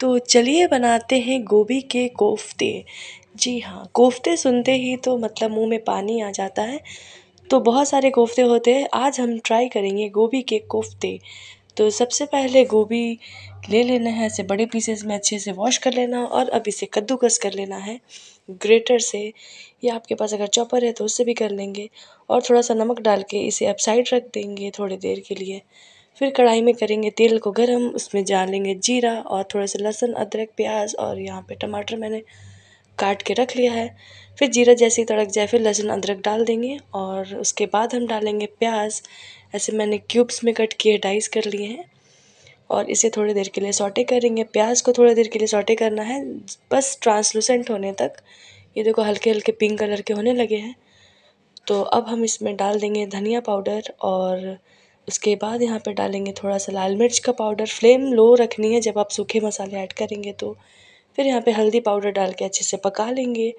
तो चलिए बनाते हैं गोभी के कोफ्ते जी हाँ कोफ्ते सुनते ही तो मतलब मुंह में पानी आ जाता है तो बहुत सारे कोफ्ते होते हैं आज हम ट्राई करेंगे गोभी के कोफ्ते तो सबसे पहले गोभी ले लेना है ऐसे बड़े पीसेस में अच्छे से वॉश कर लेना और अब इसे कद्दूकस कर लेना है ग्रेटर से या आपके पास अगर चॉपर है तो उससे भी कर लेंगे और थोड़ा सा नमक डाल के इसे अब साइड रख देंगे थोड़ी देर के लिए फिर कढ़ाई में करेंगे तेल को गर्म उसमें डालेंगे जीरा और थोड़ा सा लहसुन अदरक प्याज और यहाँ पे टमाटर मैंने काट के रख लिया है फिर जीरा जैसे ही तड़क जाए फिर लहसुन अदरक डाल देंगे और उसके बाद हम डालेंगे प्याज ऐसे मैंने क्यूब्स में कट किए डाइस कर लिए हैं और इसे थोड़ी देर के लिए सॉटे करेंगे प्याज को थोड़ी देर के लिए सॉटे करना है बस ट्रांसलूसेंट होने तक ये देखो हल्के हल्के पिंक कलर के होने लगे हैं तो अब हम इसमें डाल देंगे धनिया पाउडर और उसके बाद यहाँ पे डालेंगे थोड़ा सा लाल मिर्च का पाउडर फ्लेम लो रखनी है जब आप सूखे मसाले ऐड करेंगे तो फिर यहाँ पे हल्दी पाउडर डाल के अच्छे से पका लेंगे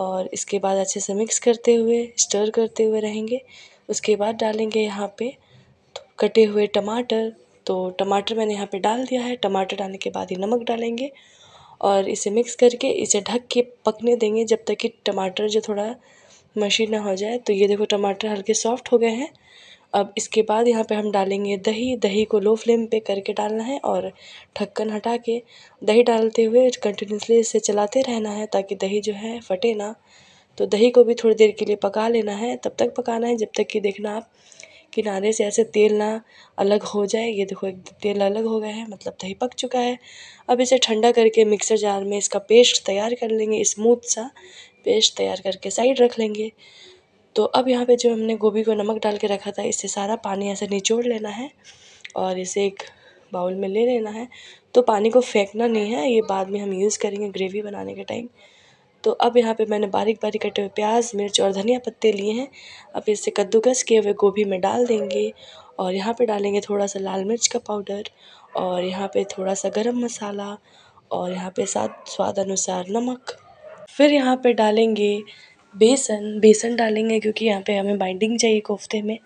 और इसके बाद अच्छे से मिक्स करते हुए स्टर करते हुए रहेंगे उसके बाद डालेंगे यहाँ पे कटे हुए टमाटर तो टमाटर मैंने यहाँ पे डाल दिया है टमाटर डालने के बाद ही नमक डालेंगे और इसे मिक्स करके इसे ढक के पकने देंगे जब तक कि टमाटर जो थोड़ा मशीन ना हो जाए तो ये देखो टमाटर हल्के सॉफ्ट हो गए हैं अब इसके बाद यहाँ पे हम डालेंगे दही दही को लो फ्लेम पे करके डालना है और ढक्कन हटा के दही डालते हुए कंटिन्यूसली इसे चलाते रहना है ताकि दही जो है फटे ना तो दही को भी थोड़ी देर के लिए पका लेना है तब तक पकाना है जब तक कि देखना आप किनारे से ऐसे तेल ना अलग हो जाए ये देखो एक तेल अलग हो गया है मतलब दही पक चुका है अब इसे ठंडा करके मिक्सर जार में इसका पेस्ट तैयार कर लेंगे स्मूथ सा पेस्ट तैयार करके साइड रख लेंगे तो अब यहाँ पे जो हमने गोभी को नमक डाल के रखा था इससे सारा पानी ऐसे निचोड़ लेना है और इसे एक बाउल में ले लेना है तो पानी को फेंकना नहीं है ये बाद में हम यूज़ करेंगे ग्रेवी बनाने के टाइम तो अब यहाँ पे मैंने बारीक बारीक कटे हुए प्याज मिर्च और धनिया पत्ते लिए हैं अब इसे कद्दूकस किए हुए गोभी में डाल देंगे और यहाँ पे डालेंगे थोड़ा सा लाल मिर्च का पाउडर और यहाँ पे थोड़ा सा गरम मसाला और यहाँ पे साथ स्वाद अनुसार नमक फिर यहाँ पे डालेंगे बेसन बेसन डालेंगे क्योंकि यहाँ पे हमें बाइंडिंग चाहिए कोफ़्ते में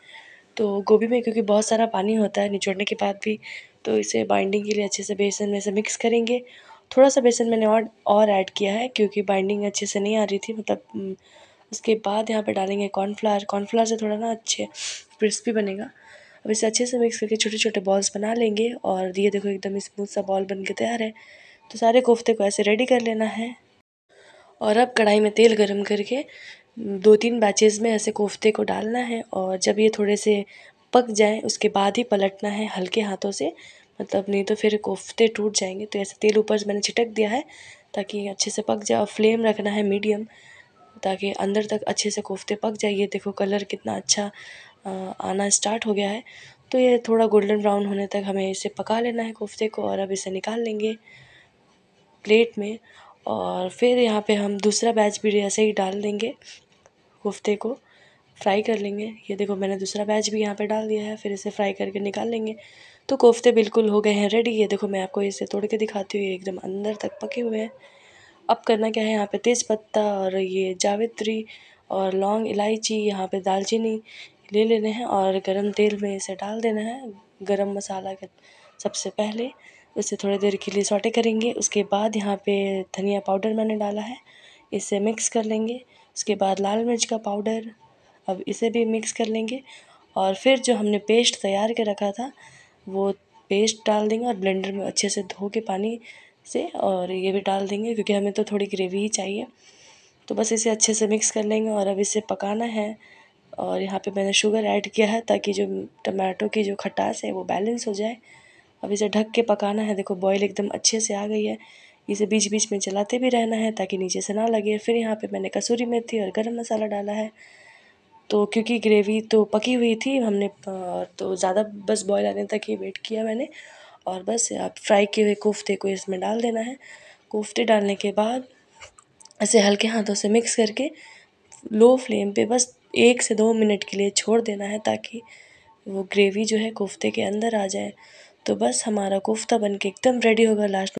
तो गोभी में क्योंकि बहुत सारा पानी होता है निचोड़ने के बाद भी तो इसे बाइंडिंग के लिए अच्छे से बेसन में से मिक्स करेंगे थोड़ा सा बेसन मैंने और और ऐड किया है क्योंकि बाइंडिंग अच्छे से नहीं आ रही थी मतलब उसके बाद यहाँ पे डालेंगे कॉर्नफ्लावर कॉर्नफ्लावर से थोड़ा ना अच्छे क्रिस्पी बनेगा अब इसे अच्छे से मिक्स करके छोटे छोटे बॉल्स बना लेंगे और ये देखो एकदम स्मूथ सा बॉल बन के तैयार है तो सारे कोफ्ते को ऐसे रेडी कर लेना है और अब कढ़ाई में तेल गरम करके दो तीन बैचेज़ में ऐसे कोफ़्ते को डालना है और जब ये थोड़े से पक जाए उसके बाद ही पलटना है हल्के हाथों से मतलब नहीं तो फिर कोफ़्ते टूट जाएंगे तो ऐसे तेल ऊपर मैंने छिटक दिया है ताकि अच्छे से पक जाए और फ्लेम रखना है मीडियम ताकि अंदर तक अच्छे से कोफ़्ते पक जाए ये देखो कलर कितना अच्छा आना स्टार्ट हो गया है तो ये थोड़ा गोल्डन ब्राउन होने तक हमें इसे पका लेना है कोफ़्ते को और अब इसे निकाल लेंगे प्लेट में और फिर यहाँ पे हम दूसरा बैच भी ऐसे ही डाल देंगे कोफ़्ते को फ्राई कर लेंगे ये देखो मैंने दूसरा बैच भी यहाँ पे डाल दिया है फिर इसे फ्राई करके निकाल लेंगे तो कोफ्ते बिल्कुल हो गए हैं रेडी ये देखो मैं आपको इसे तोड़ के दिखाती हूँ ये एकदम अंदर तक पके हुए हैं अब करना क्या है यहाँ पे तेज़पत्ता और ये जावित्री और लौंग इलायची यहाँ पे दालचीनी ले लेने हैं और गरम तेल में इसे डाल देना है गरम मसाला के सबसे पहले इसे थोड़ी देर के लिए सौटे करेंगे उसके बाद यहाँ पे धनिया पाउडर मैंने डाला है इसे मिक्स कर लेंगे उसके बाद लाल मिर्च का पाउडर अब इसे भी मिक्स कर लेंगे और फिर जो हमने पेस्ट तैयार कर रखा था वो पेस्ट डाल देंगे और ब्लेंडर में अच्छे से धो के पानी से और ये भी डाल देंगे क्योंकि हमें तो थोड़ी ग्रेवी ही चाहिए तो बस इसे अच्छे से मिक्स कर लेंगे और अब इसे पकाना है और यहाँ पे मैंने शुगर ऐड किया है ताकि जो टमाटो की जो खटास है वो बैलेंस हो जाए अब इसे ढक के पकाना है देखो बॉयल एकदम अच्छे से आ गई है इसे बीच बीच में चलाते भी रहना है ताकि नीचे से ना लगे फिर यहाँ पे मैंने कसूरी मेथी और गरम मसाला डाला है तो क्योंकि ग्रेवी तो पकी हुई थी हमने तो ज़्यादा बस बॉयल आने तक ही वेट किया मैंने और बस आप फ्राई किए हुए कोफ्ते को इसमें डाल देना है कोफ्ते डालने के बाद ऐसे हल्के हाथों से मिक्स करके लो फ्लेम पर बस एक से दो मिनट के लिए छोड़ देना है ताकि वो ग्रेवी जो है कोफ्ते के अंदर आ जाए तो बस हमारा कोफ़्ता बनके एकदम रेडी होगा लास्ट में